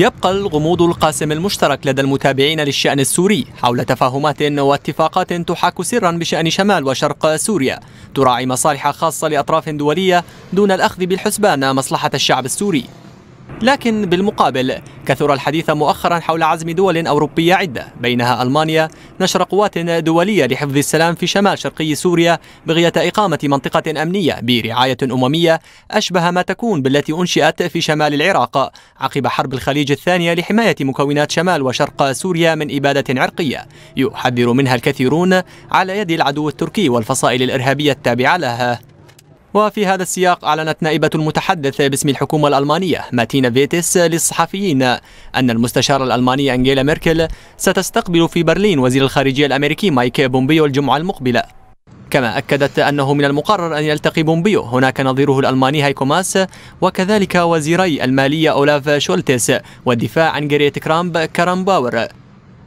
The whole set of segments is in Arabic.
يبقى الغموض القاسم المشترك لدى المتابعين للشأن السوري حول تفاهمات واتفاقات تحاك سرا بشأن شمال وشرق سوريا تراعي مصالح خاصة لأطراف دولية دون الأخذ بالحسبان مصلحة الشعب السوري لكن بالمقابل كثر الحديث مؤخرا حول عزم دول أوروبية عدة بينها ألمانيا نشر قوات دولية لحفظ السلام في شمال شرقي سوريا بغية إقامة منطقة أمنية برعاية أممية أشبه ما تكون بالتي أنشئت في شمال العراق عقب حرب الخليج الثانية لحماية مكونات شمال وشرق سوريا من إبادة عرقية يحذر منها الكثيرون على يد العدو التركي والفصائل الإرهابية التابعة لها وفي هذا السياق أعلنت نائبة المتحدث باسم الحكومة الألمانية ماتينا فيتس للصحفيين أن المستشارة الألمانية أنجيلا ميركل ستستقبل في برلين وزير الخارجية الأمريكي مايك بومبيو الجمعة المقبلة كما أكدت أنه من المقرر أن يلتقي بومبيو هناك نظيره الألماني هايكو ماس وكذلك وزيري المالية أولاف شولتس والدفاع عن جريت كرامب كرامباور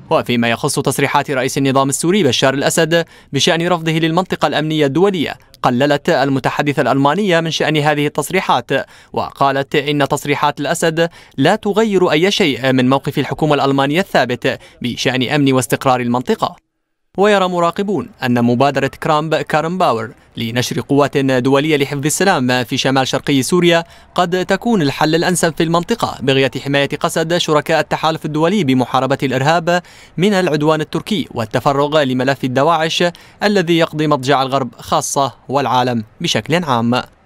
وفيما يخص تصريحات رئيس النظام السوري بشار الأسد بشأن رفضه للمنطقة الأمنية الدولية قللت المتحدثة الألمانية من شأن هذه التصريحات وقالت إن تصريحات الأسد لا تغير أي شيء من موقف الحكومة الألمانية الثابت بشأن أمن واستقرار المنطقة ويرى مراقبون أن مبادرة كرامب كارن باور لنشر قوات دولية لحفظ السلام في شمال شرقي سوريا قد تكون الحل الأنسب في المنطقة بغية حماية قسد شركاء التحالف الدولي بمحاربة الإرهاب من العدوان التركي والتفرغ لملف الدواعش الذي يقضي مضجع الغرب خاصة والعالم بشكل عام